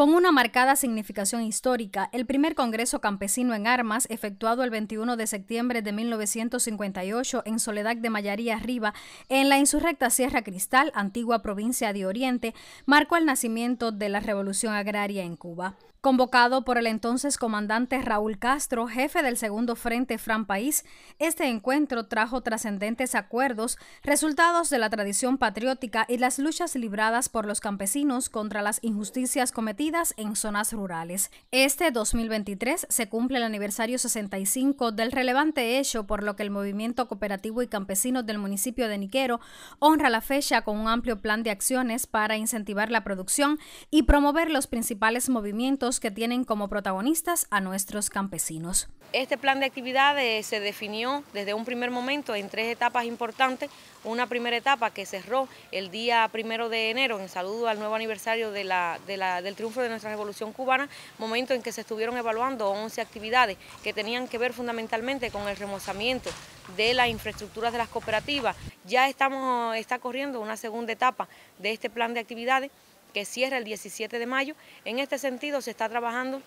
Con una marcada significación histórica, el primer Congreso Campesino en Armas, efectuado el 21 de septiembre de 1958 en Soledad de Mayaría Arriba, en la insurrecta Sierra Cristal, antigua provincia de Oriente, marcó el nacimiento de la Revolución Agraria en Cuba. Convocado por el entonces comandante Raúl Castro, jefe del segundo frente Fran País, este encuentro trajo trascendentes acuerdos, resultados de la tradición patriótica y las luchas libradas por los campesinos contra las injusticias cometidas en zonas rurales. Este 2023 se cumple el aniversario 65 del relevante hecho por lo que el movimiento cooperativo y campesino del municipio de Niquero honra la fecha con un amplio plan de acciones para incentivar la producción y promover los principales movimientos que tienen como protagonistas a nuestros campesinos. Este plan de actividades se definió desde un primer momento en tres etapas importantes. Una primera etapa que cerró el día primero de enero en saludo al nuevo aniversario del triunfo de nuestra revolución cubana, momento en que se estuvieron evaluando 11 actividades que tenían que ver fundamentalmente con el remozamiento de las infraestructuras de las cooperativas. Ya estamos, está corriendo una segunda etapa de este plan de actividades que cierra el 17 de mayo. En este sentido se está trabajando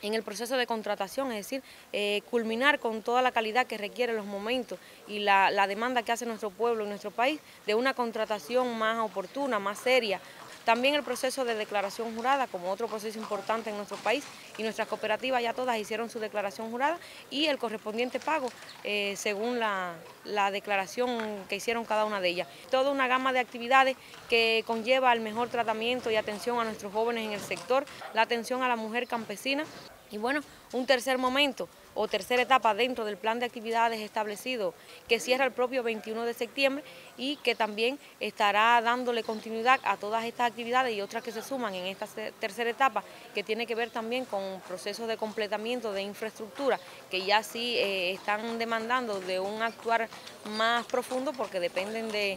en el proceso de contratación, es decir, eh, culminar con toda la calidad que requieren los momentos y la demanda que hace nuestro pueblo y nuestro país de una contratación más oportuna, más seria, también el proceso de declaración jurada, como otro proceso importante en nuestro país, y nuestras cooperativas ya todas hicieron su declaración jurada y el correspondiente pago eh, según la, la declaración que hicieron cada una de ellas. Toda una gama de actividades que conlleva el mejor tratamiento y atención a nuestros jóvenes en el sector, la atención a la mujer campesina. Y bueno, un tercer momento o tercera etapa dentro del plan de actividades establecido que cierra el propio 21 de septiembre y que también estará dándole continuidad a todas estas actividades y otras que se suman en esta tercera etapa que tiene que ver también con procesos de completamiento de infraestructura que ya sí eh, están demandando de un actuar más profundo porque dependen de,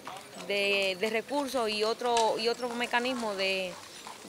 recursos y otro, y otro mecanismo de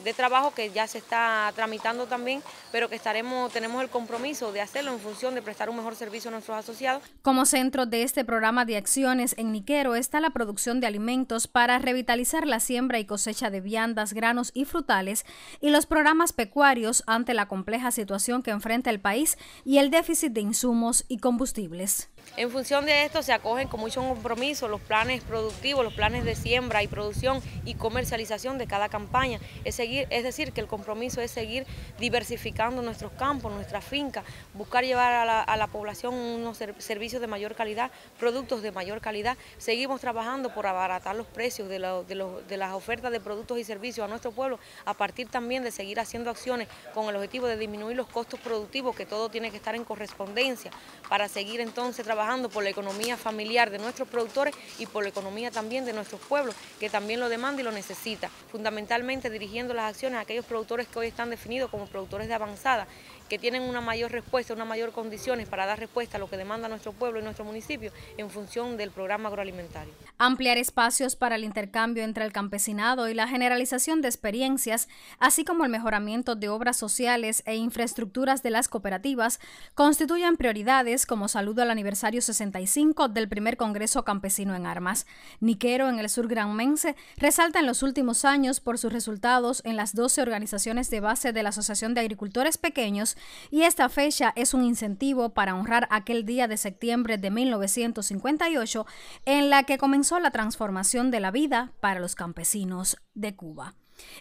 de trabajo que ya se está tramitando también, pero que estaremos, tenemos el compromiso de hacerlo en función de prestar un mejor servicio a nuestros asociados. Como centro de este programa de acciones en Niquero está la producción de alimentos para revitalizar la siembra y cosecha de viandas, granos y frutales y los programas pecuarios ante la compleja situación que enfrenta el país y el déficit de insumos y combustibles. En función de esto se acogen con mucho compromiso los planes productivos, los planes de siembra y producción y comercialización de cada campaña. Es, seguir, es decir, que el compromiso es seguir diversificando nuestros campos, nuestra finca, buscar llevar a la, población unos servicios de mayor calidad, productos de mayor calidad. Seguimos trabajando por abaratar los precios de, de las ofertas de productos y servicios a nuestro pueblo, a partir también de seguir haciendo acciones con el objetivo de disminuir los costos productivos, que todo tiene que estar en correspondencia, para seguir entonces trabajando trabajando por la economía familiar de nuestros productores y por la economía también de nuestros pueblos, que también lo demanda y lo necesita, fundamentalmente dirigiendo las acciones a aquellos productores que hoy están definidos como productores de avanzada que tienen una mayor respuesta, una mayor condiciones para dar respuesta a lo que demanda nuestro pueblo y nuestro municipio en función del programa agroalimentario. Ampliar espacios para el intercambio entre el campesinado y la generalización de experiencias, así como el mejoramiento de obras sociales e infraestructuras de las cooperativas, constituyen prioridades como saludo al aniversario 65 del primer Congreso Campesino en Armas. Niquero, en el sur granmense, resalta en los últimos años por sus resultados en las 12 organizaciones de base de la Asociación de Agricultores Pequeños y esta fecha es un incentivo para honrar aquel día de septiembre de 1958 en la que comenzó la transformación de la vida para los campesinos de Cuba.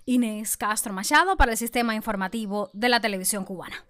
Inés Castro Machado para el Sistema Informativo de la Televisión Cubana.